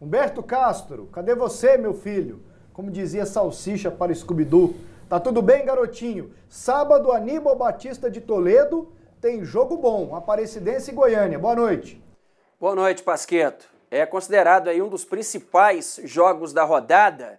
Humberto Castro, cadê você, meu filho? Como dizia Salsicha para Scooby-Doo. Tá tudo bem, garotinho? Sábado, Aníbal Batista de Toledo tem jogo bom, Aparecidense e Goiânia. Boa noite. Boa noite, Pasqueto. É considerado aí um dos principais jogos da rodada.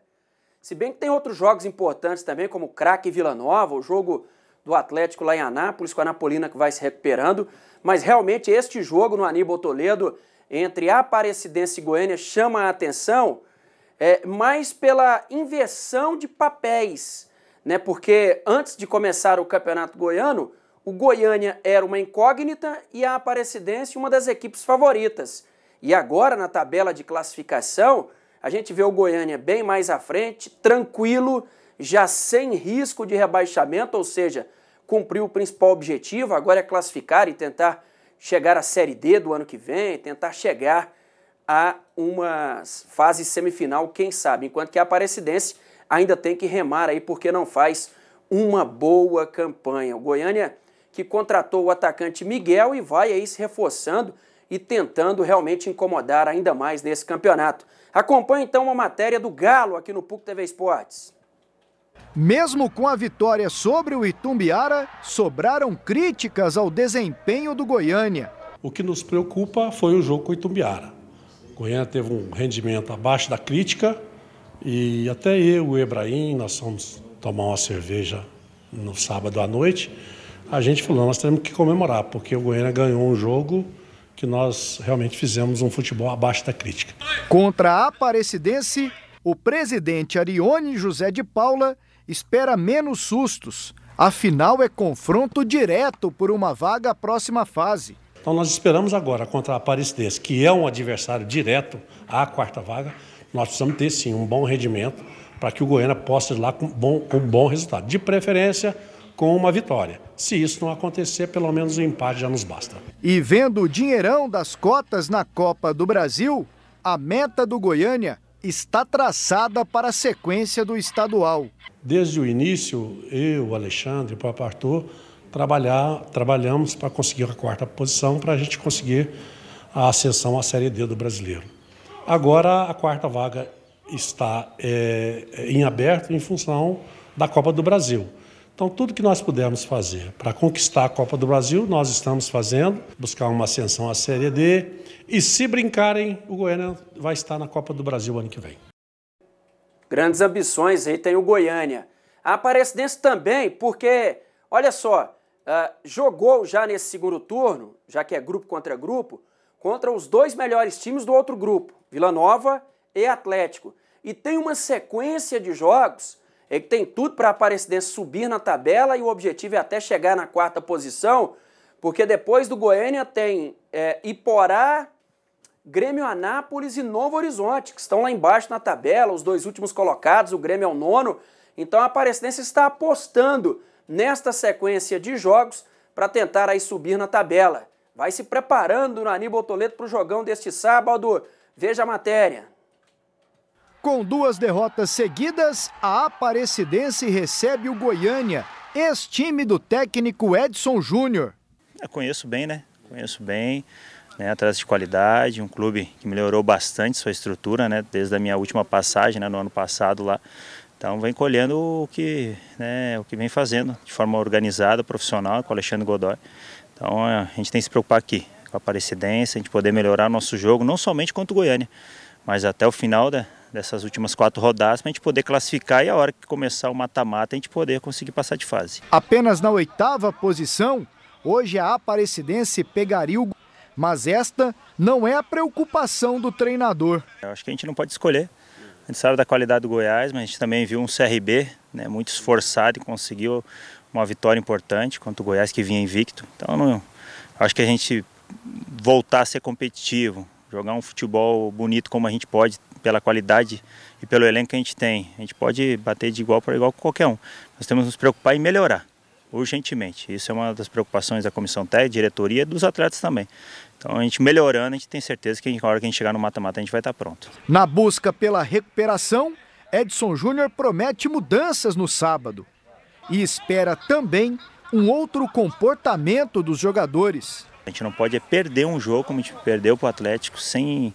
Se bem que tem outros jogos importantes também, como Craque e Vila Nova, o jogo do Atlético lá em Anápolis, com a Anapolina que vai se recuperando. Mas realmente este jogo no Aníbal Toledo entre Aparecidense e Goiânia chama a atenção é, mais pela inversão de papéis, né? Porque antes de começar o Campeonato Goiano, o Goiânia era uma incógnita e a Aparecidense uma das equipes favoritas. E agora, na tabela de classificação, a gente vê o Goiânia bem mais à frente, tranquilo, já sem risco de rebaixamento, ou seja, cumpriu o principal objetivo, agora é classificar e tentar chegar à Série D do ano que vem, tentar chegar a uma fase semifinal, quem sabe, enquanto que a Aparecidense ainda tem que remar aí porque não faz uma boa campanha. O Goiânia que contratou o atacante Miguel e vai aí se reforçando e tentando realmente incomodar ainda mais nesse campeonato. Acompanhe então uma matéria do Galo aqui no PUC TV Esportes. Mesmo com a vitória sobre o Itumbiara, sobraram críticas ao desempenho do Goiânia. O que nos preocupa foi o jogo com o Itumbiara. O Goiânia teve um rendimento abaixo da crítica e até eu, o Ebrahim, nós fomos tomar uma cerveja no sábado à noite. A gente falou, nós temos que comemorar, porque o Goiânia ganhou um jogo que nós realmente fizemos um futebol abaixo da crítica. Contra a Aparecidense, o presidente Arione José de Paula espera menos sustos. Afinal, é confronto direto por uma vaga à próxima fase. Então, nós esperamos agora contra a Aparecidense, que é um adversário direto à quarta vaga. Nós precisamos ter, sim, um bom rendimento para que o Goiânia possa ir lá com bom, com bom resultado. De preferência, com uma vitória. Se isso não acontecer, pelo menos o um empate já nos basta. E vendo o dinheirão das cotas na Copa do Brasil, a meta do Goiânia está traçada para a sequência do estadual. Desde o início, eu, Alexandre e o Papa Arthur trabalhar, trabalhamos para conseguir a quarta posição, para a gente conseguir a ascensão à Série D do brasileiro. Agora, a quarta vaga está é, em aberto em função da Copa do Brasil. Então, tudo que nós pudermos fazer para conquistar a Copa do Brasil, nós estamos fazendo, buscar uma ascensão à Série D. E se brincarem, o Goiânia vai estar na Copa do Brasil ano que vem. Grandes ambições aí tem o Goiânia. aparece Aparecidense também, porque, olha só, uh, jogou já nesse segundo turno, já que é grupo contra grupo, contra os dois melhores times do outro grupo, Vila Nova e Atlético. E tem uma sequência de jogos ele é tem tudo para a Aparecidense subir na tabela e o objetivo é até chegar na quarta posição, porque depois do Goiânia tem é, Iporá, Grêmio Anápolis e Novo Horizonte, que estão lá embaixo na tabela, os dois últimos colocados, o Grêmio é o nono. Então a Aparecidense está apostando nesta sequência de jogos para tentar aí subir na tabela. Vai se preparando no Aníbal Toledo para o jogão deste sábado. Veja a matéria. Com duas derrotas seguidas, a Aparecidense recebe o Goiânia, ex-time do técnico Edson Júnior. Conheço bem, né? Conheço bem, né? atrás de qualidade, um clube que melhorou bastante sua estrutura, né? Desde a minha última passagem, né? no ano passado lá. Então vem colhendo o que, né? o que vem fazendo de forma organizada, profissional, com o Alexandre Godoy. Então é, a gente tem que se preocupar aqui, com a Aparecidense, a gente poder melhorar nosso jogo, não somente contra o Goiânia, mas até o final da, né? dessas últimas quatro rodadas, para a gente poder classificar e a hora que começar o mata-mata a gente poder conseguir passar de fase. Apenas na oitava posição, hoje a Aparecidense pegaria o mas esta não é a preocupação do treinador. Eu acho que a gente não pode escolher. A gente sabe da qualidade do Goiás, mas a gente também viu um CRB né, muito esforçado e conseguiu uma vitória importante contra o Goiás que vinha invicto. Então não, acho que a gente voltar a ser competitivo, jogar um futebol bonito como a gente pode pela qualidade e pelo elenco que a gente tem. A gente pode bater de igual para igual com qualquer um. Nós temos que nos preocupar em melhorar urgentemente. Isso é uma das preocupações da comissão técnica, diretoria e dos atletas também. Então a gente melhorando, a gente tem certeza que na hora que a gente chegar no mata-mata a gente vai estar tá pronto. Na busca pela recuperação, Edson Júnior promete mudanças no sábado e espera também um outro comportamento dos jogadores. A gente não pode perder um jogo como a gente perdeu para o Atlético sem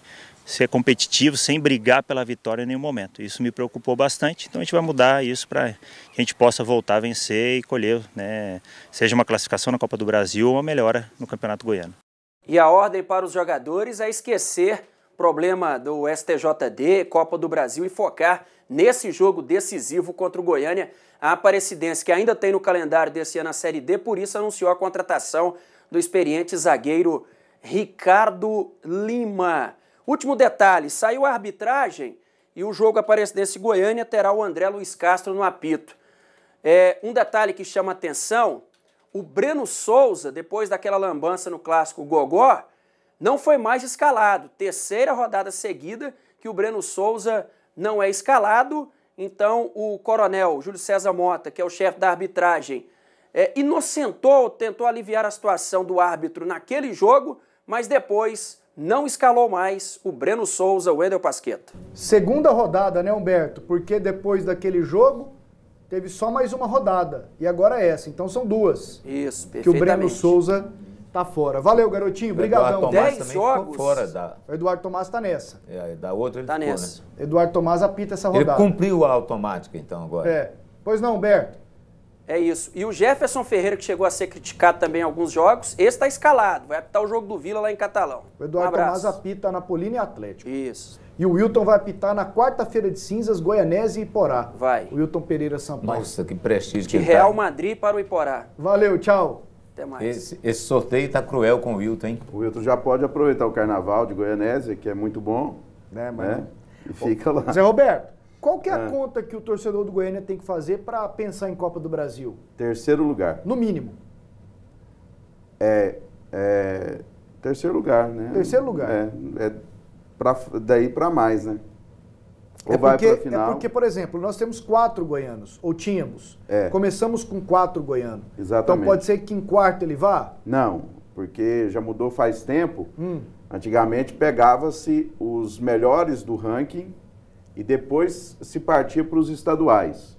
ser competitivo sem brigar pela vitória em nenhum momento. Isso me preocupou bastante, então a gente vai mudar isso para que a gente possa voltar a vencer e colher, né, seja uma classificação na Copa do Brasil ou uma melhora no Campeonato Goiano. E a ordem para os jogadores é esquecer problema do STJD, Copa do Brasil e focar nesse jogo decisivo contra o Goiânia. A Aparecidense, que ainda tem no calendário desse ano a Série D, por isso anunciou a contratação do experiente zagueiro Ricardo Lima. Último detalhe, saiu a arbitragem e o jogo Aparecidense Goiânia terá o André Luiz Castro no apito. É, um detalhe que chama atenção, o Breno Souza, depois daquela lambança no clássico Gogó, não foi mais escalado. Terceira rodada seguida que o Breno Souza não é escalado. Então, o coronel Júlio César Mota, que é o chefe da arbitragem, é, inocentou, tentou aliviar a situação do árbitro naquele jogo, mas depois não escalou mais o Breno Souza, o Wendel Pasqueta. Segunda rodada, né, Humberto? Porque depois daquele jogo teve só mais uma rodada e agora é essa. Então são duas. Isso, perfeitamente. Que o Breno Souza tá fora. Valeu, garotinho. Obrigadão. Dez jogos. Fora da... O Eduardo Tomás tá nessa. É, da outra ele tá ficou, nessa. Né? Eduardo Tomás apita essa rodada. Ele cumpriu a automática então agora. É. Pois não, Humberto. É isso. E o Jefferson Ferreira, que chegou a ser criticado também em alguns jogos, esse está escalado. Vai apitar o jogo do Vila lá em Catalão. O Eduardo um Tomás apita Polina e Atlético. Isso. E o Wilton vai apitar na quarta-feira de cinzas, Goianésia e Iporá. Vai. O Wilton Pereira Sampaio. Nossa, que prestígio. De tá. Real Madrid para o Iporá. Valeu, tchau. Até mais. Esse, esse sorteio tá cruel com o Wilton, hein? O Wilton já pode aproveitar o carnaval de Goianésia, que é muito bom. Né, mas... Né? E fica lá. Zé Roberto. Qual que é a ah. conta que o torcedor do Goiânia tem que fazer para pensar em Copa do Brasil? Terceiro lugar. No mínimo. É, é terceiro lugar, né? Terceiro lugar. É, é pra, daí para mais, né? Ou é porque, vai é final. É porque, por exemplo, nós temos quatro goianos, ou tínhamos. É. Começamos com quatro goianos. Então Exatamente. Então pode ser que em quarto ele vá? Não, porque já mudou faz tempo. Hum. Antigamente pegava-se os melhores do ranking e depois se partia para os estaduais.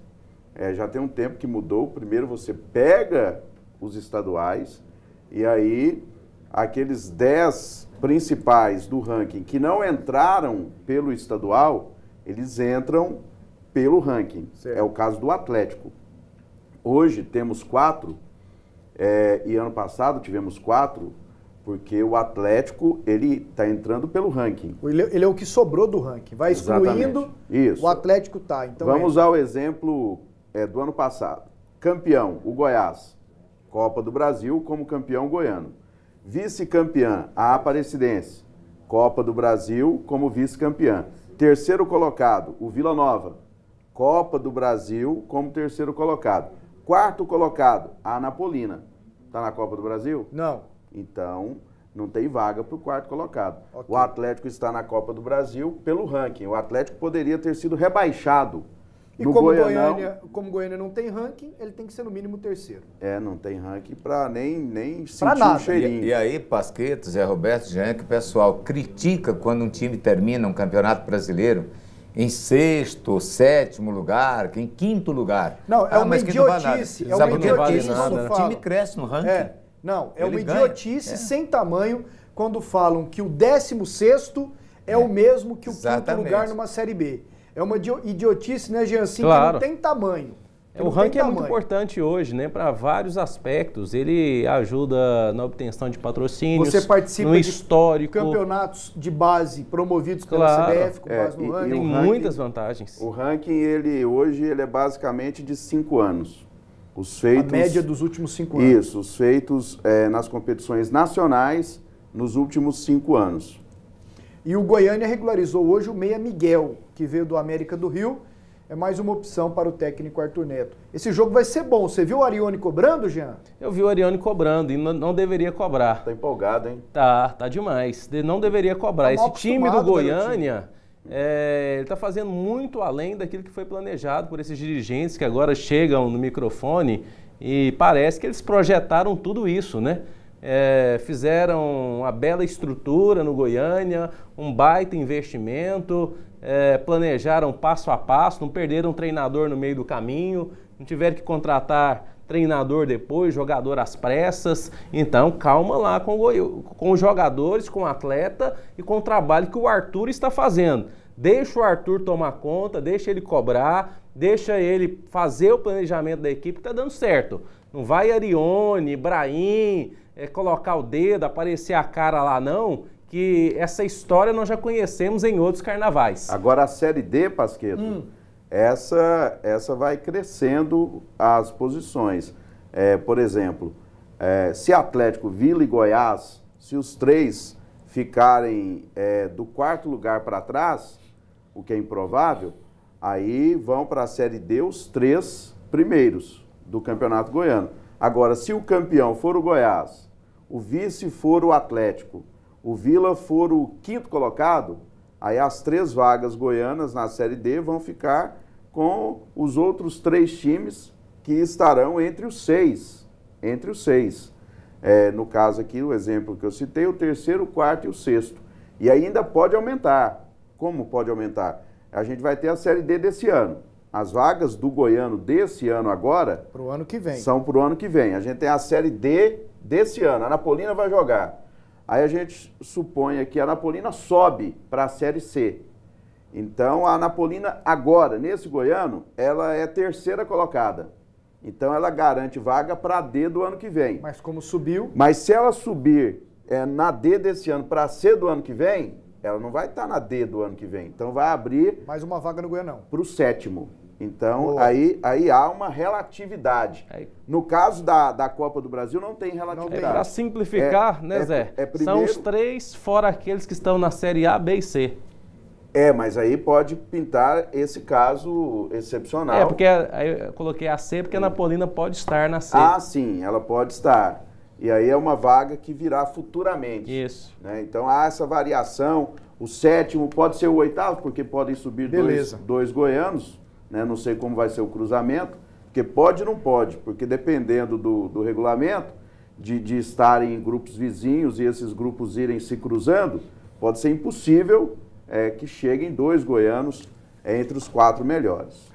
É, já tem um tempo que mudou. Primeiro você pega os estaduais e aí aqueles 10 principais do ranking que não entraram pelo estadual, eles entram pelo ranking. Certo. É o caso do Atlético. Hoje temos quatro, é, e ano passado tivemos quatro, porque o Atlético ele está entrando pelo ranking. Ele, ele, é o que sobrou do ranking, vai excluindo. isso. O Atlético está. Então é vamos é... ao exemplo é, do ano passado. Campeão o Goiás, Copa do Brasil como campeão goiano. Vice-campeã a Aparecidense, Copa do Brasil como vice-campeã. Terceiro colocado o Vila Nova, Copa do Brasil como terceiro colocado. Quarto colocado a Anapolina. Está na Copa do Brasil? Não. Então, não tem vaga para o quarto colocado. Okay. O Atlético está na Copa do Brasil pelo ranking. O Atlético poderia ter sido rebaixado. E como, Goiânia, como Goiânia não tem ranking, ele tem que ser no mínimo terceiro. É, não tem ranking para nem, nem pra sentir nada. um cheirinho. E, e aí, Pasqueto, Zé Roberto, Jean, que o pessoal critica quando um time termina um campeonato brasileiro em sexto, sétimo lugar, em quinto lugar. Não, é ah, uma idiotice. É uma idiotice. Vale o time cresce no ranking. É. Não, é ele uma ganha. idiotice é. sem tamanho quando falam que o 16 é, é o é. mesmo que o Exatamente. quinto lugar numa Série B. É uma idiotice, né, Jean? Assim, claro. que não tem tamanho. Que é, o ranking é muito importante hoje, né? Para vários aspectos. Ele ajuda na obtenção de patrocínios. Você participa no histórico. de campeonatos de base promovidos claro. pela CBF, com é, base no e, ranking. Tem muitas vantagens. O ranking, ele hoje, ele é basicamente de cinco anos. Os feitos, a média dos últimos cinco anos. Isso, os feitos é, nas competições nacionais nos últimos cinco anos. E o Goiânia regularizou hoje o Meia Miguel, que veio do América do Rio. É mais uma opção para o técnico Arthur Neto. Esse jogo vai ser bom. Você viu o Arione cobrando, Jean? Eu vi o Arione cobrando e não, deveria cobrar. Tá empolgado, hein? Tá, tá demais. não deveria cobrar. Tá Esse time do Goiânia é, ele está fazendo muito além daquilo que foi planejado por esses dirigentes que agora chegam no microfone e parece que eles projetaram tudo isso, né? É, fizeram uma bela estrutura no Goiânia, um baita investimento, é, planejaram passo a passo, não perderam treinador no meio do caminho, não tiveram que contratar treinador depois, jogador às pressas. Então, calma lá com, o, com os jogadores, com o atleta e com o trabalho que o Arthur está fazendo. Deixa o Arthur tomar conta, deixa ele cobrar, deixa ele fazer o planejamento da equipe, tá dando certo. Não vai Arione, Ibrahim, é, colocar o dedo, aparecer a cara lá, não, que essa história nós já conhecemos em outros carnavais. Agora a Série D, Pasqueto, hum. essa, essa vai crescendo as posições. É, por exemplo, é, se Atlético, Vila e Goiás, se os três ficarem é, do quarto lugar para trás, o que é improvável, aí vão para a Série D os três primeiros do Campeonato Goiano. Agora, se o campeão for o Goiás, o vice for o Atlético, o Vila for o quinto colocado, aí as três vagas goianas na Série D vão ficar com os outros três times que estarão entre os seis. Entre os seis. É, no caso aqui, o exemplo que eu citei, o terceiro, o quarto e o sexto. E ainda pode aumentar. Como pode aumentar? A gente vai ter a Série D desse ano. As vagas do Goiano desse ano agora... Para o ano que vem. São para o ano que vem. A gente tem a Série D desse ano. A Anapolina vai jogar. Aí a gente supõe que a Anapolina sobe para a Série C. Então a Anapolina agora, nesse Goiano, ela é terceira colocada. Então ela garante vaga para a D do ano que vem. Mas como subiu? Mas se ela subir é, na D desse ano para a C do ano que vem, ela não vai estar tá na D do ano que vem. Então vai abrir. Mais uma vaga no Goianão. Para o sétimo. Então aí, aí há uma relatividade. No caso da, da Copa do Brasil, não tem relatividade. É, Para simplificar, é, né, é, Zé? Primeiro... É São os três, fora aqueles que estão na Série A, B e C. É, mas aí pode pintar esse caso excepcional. É, porque aí eu coloquei a C, porque a Napolina pode estar na C. Ah, sim, ela pode estar. E aí é uma vaga que virá futuramente. Isso. Né? Então há essa variação. O sétimo pode ser o oitavo, porque podem subir dois, dois goianos. Né? Não sei como vai ser o cruzamento. Porque pode ou não pode, porque dependendo do, do regulamento, de, de estarem em grupos vizinhos e esses grupos irem se cruzando, pode ser impossível é, que cheguem dois goianos entre os quatro melhores.